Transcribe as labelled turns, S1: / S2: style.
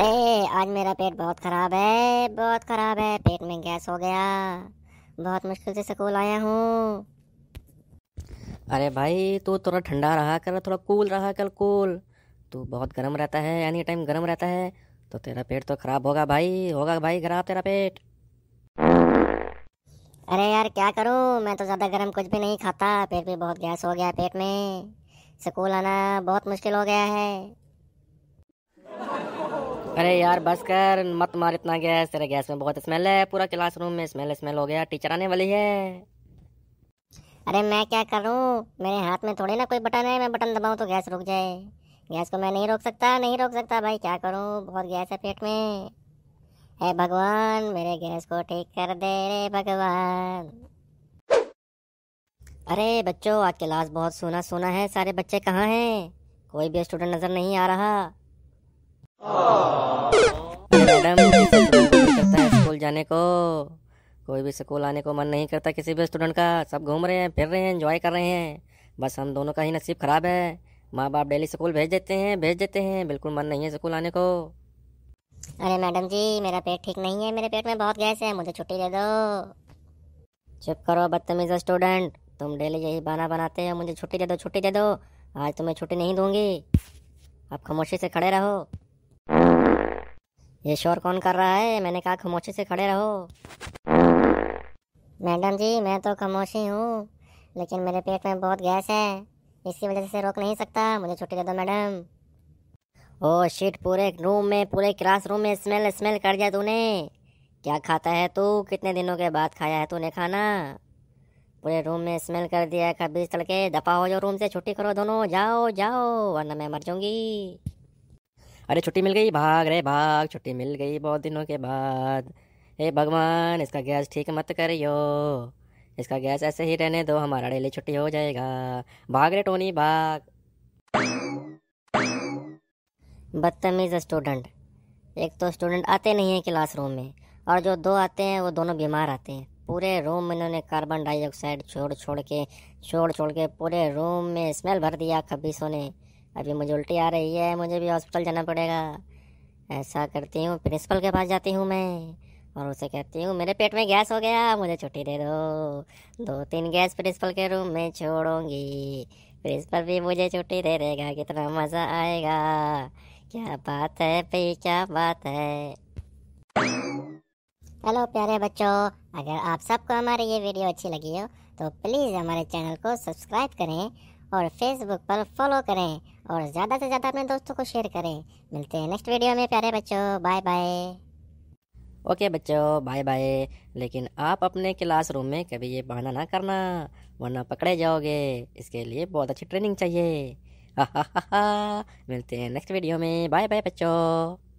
S1: अरे आज मेरा पेट बहुत ख़राब है बहुत ख़राब है पेट में गैस हो गया बहुत मुश्किल से स्कूल आया हूँ
S2: अरे भाई तू थोड़ा ठंडा रहा कर थोड़ा कूल रहा कर कूल तू बहुत गर्म रहता है एनी टाइम गर्म रहता है तो तेरा पेट तो ख़राब होगा भाई होगा भाई ख़राब तेरा पेट अरे यार क्या करूँ मैं तो ज़्यादा गर्म कुछ भी नहीं
S1: खाता पेट भी बहुत गैस हो गया पेट में स्कूल आना बहुत मुश्किल हो गया है
S2: अरे यार बस कर मत मार इतना गैस तेरे गैस में बहुत स्मेल है पूरा क्लासरूम में स्मेल स्मेल हो गया टीचर आने वाली है अरे
S1: मैं क्या करूँ मेरे हाथ में थोड़े ना कोई बटन है मैं बटन दबाऊँ तो गैस रुक जाए गैस को मैं नहीं रोक सकता नहीं रोक सकता भाई क्या करूँ बहुत गैस है पेट में हे भगवान मेरे गैस को ठीक कर दे रे भगवान अरे बच्चों आज क्लास बहुत सोना सोना है सारे बच्चे कहाँ हैं कोई भी स्टूडेंट नज़र नहीं आ
S2: रहा Oh जाने को कोई भी स्कूल आने को मन नहीं करता किसी भी स्टूडेंट का सब घूम रहे हैं फिर रहे हैं इन्जॉय कर रहे हैं बस हम दोनों का ही नसीब ख़राब है माँ बाप डेली स्कूल भेज देते हैं भेज देते हैं बिल्कुल मन नहीं है स्कूल आने को अरे मैडम जी मेरा पेट ठीक नहीं है मेरे पेट
S1: में बहुत गैस है मुझे छुट्टी दे दो चुप करो बदतमीज स्टूडेंट तुम डेली यही बना बनाते हो मुझे छुट्टी दे दो छुट्टी दे दो आज तुम्हें छुट्टी नहीं दूंगी आप खामोशी से खड़े रहो ये शोर कौन कर रहा है मैंने कहा खामोशी से खड़े रहो मैडम जी मैं तो खामोशी हूँ लेकिन मेरे पेट में बहुत गैस है इसकी वजह से रोक नहीं सकता मुझे छुट्टी दे दो मैडम ओ शीट पूरे रूम में पूरे क्लास रूम में स्मेल स्मेल कर दिया तूने क्या खाता है तू कितने दिनों के बाद खाया है तूने खाना पूरे रूम में स्मेल कर दिया खबीज तड़के दफा हो जाओ रूम से छुट्टी करो दोनों जाओ जाओ वरना मैं मर जाऊंगी
S2: अरे छुट्टी मिल गई भाग रे भाग छुट्टी मिल गई बहुत दिनों के बाद हे भगवान इसका गैस ठीक मत करियो इसका गैस ऐसे ही रहने दो हमारा डेली छुट्टी हो जाएगा भाग रे टोनी भाग
S1: बदतमीज़ स्टूडेंट एक तो स्टूडेंट आते नहीं हैं क्लास रूम में और जो दो आते हैं वो दोनों बीमार आते हैं पूरे रूम में इन्होंने कार्बन डाइऑक्साइड छोड़ छोड़ के छोड़ छोड़ के पूरे रूम में स्मेल भर दिया खबीसों ने अभी मुझे उल्टी आ रही है मुझे भी हॉस्पिटल जाना पड़ेगा ऐसा करती हूँ प्रिंसिपल के पास जाती हूँ मैं और उसे कहती हूँ मेरे पेट में गैस हो गया मुझे छुट्टी दे दो दो तीन गैस प्रिंसिपल के रूम में छोड़ूंगी प्रिंसिपल भी मुझे छुट्टी दे देगा कितना मज़ा आएगा क्या बात है भाई क्या बात है हेलो प्यारे बच्चों अगर आप सबको हमारी ये वीडियो अच्छी लगी हो तो प्लीज़ हमारे चैनल को सब्सक्राइब करें और फेसबुक पर फॉलो करें और ज़्यादा से ज़्यादा अपने दोस्तों को
S2: शेयर करें मिलते हैं नेक्स्ट वीडियो में प्यारे बच्चों बाय बाय ओके बच्चों बाय बाय लेकिन आप अपने क्लासरूम में कभी ये बहाना ना करना वरना पकड़े जाओगे इसके लिए बहुत अच्छी ट्रेनिंग चाहिए हा हा हा हा मिलते हैं नेक्स्ट वीडियो में बाय बाय बच्चों